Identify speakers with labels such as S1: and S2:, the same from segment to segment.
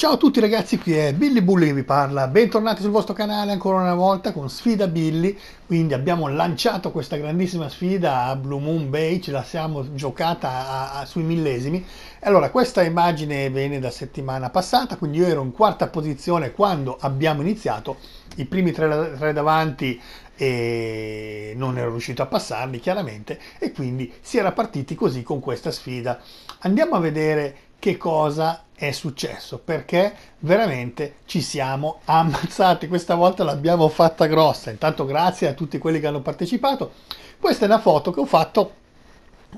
S1: Ciao a tutti ragazzi, qui è Billy Bully che vi parla, bentornati sul vostro canale ancora una volta con Sfida Billy, quindi abbiamo lanciato questa grandissima sfida a Blue Moon Bay, ce la siamo giocata a, a, sui millesimi. Allora, questa immagine viene da settimana passata, quindi io ero in quarta posizione quando abbiamo iniziato, i primi tre, tre davanti e non ero riuscito a passarli chiaramente e quindi si era partiti così con questa sfida. Andiamo a vedere che cosa è successo perché veramente ci siamo ammazzati questa volta l'abbiamo fatta grossa intanto grazie a tutti quelli che hanno partecipato questa è una foto che ho fatto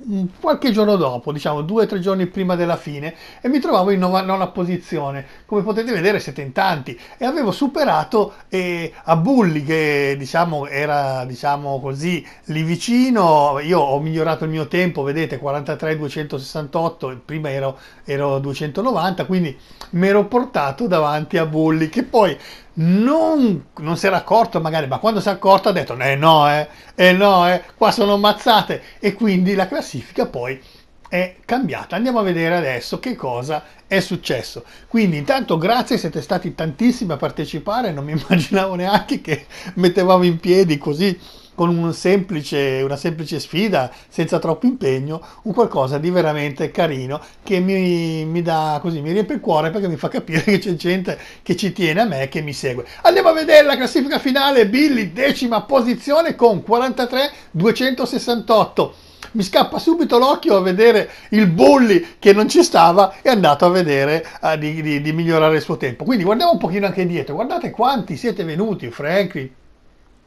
S1: Mm, qualche giorno dopo, diciamo due o tre giorni prima della fine, e mi trovavo in nova, nona posizione. Come potete vedere siete in tanti e avevo superato eh, a Bulli che diciamo era diciamo così lì vicino. Io ho migliorato il mio tempo, vedete 43-268, prima ero, ero 290, quindi mi ero portato davanti a Bulli che poi non, non si era accorto magari, ma quando si è accorto ha detto eh no, eh, eh no, eh, qua sono ammazzate e quindi la classifica poi è cambiata. Andiamo a vedere adesso che cosa è successo. Quindi intanto grazie, siete stati tantissimi a partecipare, non mi immaginavo neanche che mettevamo in piedi così con un semplice, una semplice sfida, senza troppo impegno, un qualcosa di veramente carino che mi, mi, dà così, mi riempie il cuore perché mi fa capire che c'è gente che ci tiene a me e che mi segue. Andiamo a vedere la classifica finale, Billy decima posizione con 43 268 mi scappa subito l'occhio a vedere il bully che non ci stava e è andato a vedere uh, di, di, di, migliorare il suo tempo. Quindi guardiamo un pochino anche dietro, guardate quanti siete venuti, Franklin,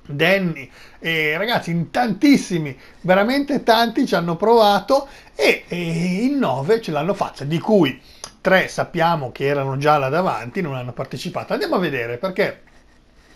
S1: Danny eh, ragazzi in tantissimi veramente tanti ci hanno provato e, e in nove ce l'hanno fatta di cui tre sappiamo che erano già là davanti non hanno partecipato andiamo a vedere perché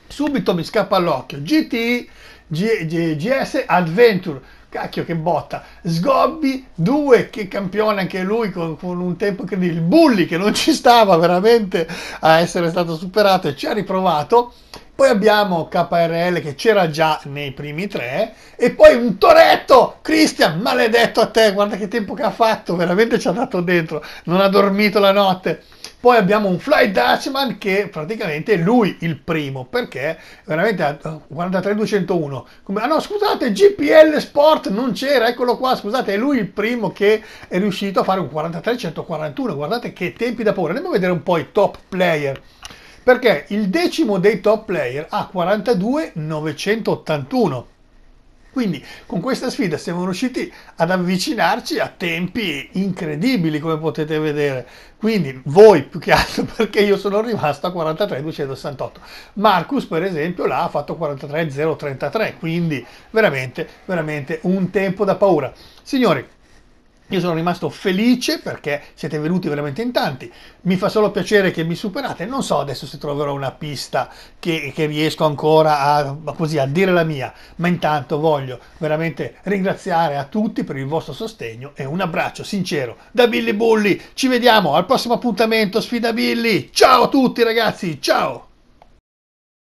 S1: subito mi scappa all'occhio GT G, G, GS Adventure cacchio che botta Sgobbi 2 che campione anche lui con, con un tempo che il Bulli che non ci stava veramente a essere stato superato e ci ha riprovato poi abbiamo KRL che c'era già nei primi tre. E poi un Toretto! Cristian, maledetto a te, guarda che tempo che ha fatto, veramente ci ha dato dentro, non ha dormito la notte. Poi abbiamo un Fly Dutchman che praticamente è lui il primo, perché veramente ha 43201. Come, ah no, scusate, GPL Sport non c'era, eccolo qua, scusate, è lui il primo che è riuscito a fare un 43141. Guardate che tempi da paura. Andiamo a vedere un po' i top player perché il decimo dei top player ha 42,981. Quindi con questa sfida siamo riusciti ad avvicinarci a tempi incredibili, come potete vedere. Quindi voi più che altro perché io sono rimasto a 43.268. Marcus, per esempio, là ha fatto 43.033, quindi veramente, veramente un tempo da paura. Signori, io sono rimasto felice perché siete venuti veramente in tanti. Mi fa solo piacere che mi superate. Non so adesso se troverò una pista che, che riesco ancora a, così, a dire la mia, ma intanto voglio veramente ringraziare a tutti per il vostro sostegno e un abbraccio sincero da Billy Bulli. Ci vediamo al prossimo appuntamento Sfida Billy. Ciao a tutti ragazzi, ciao!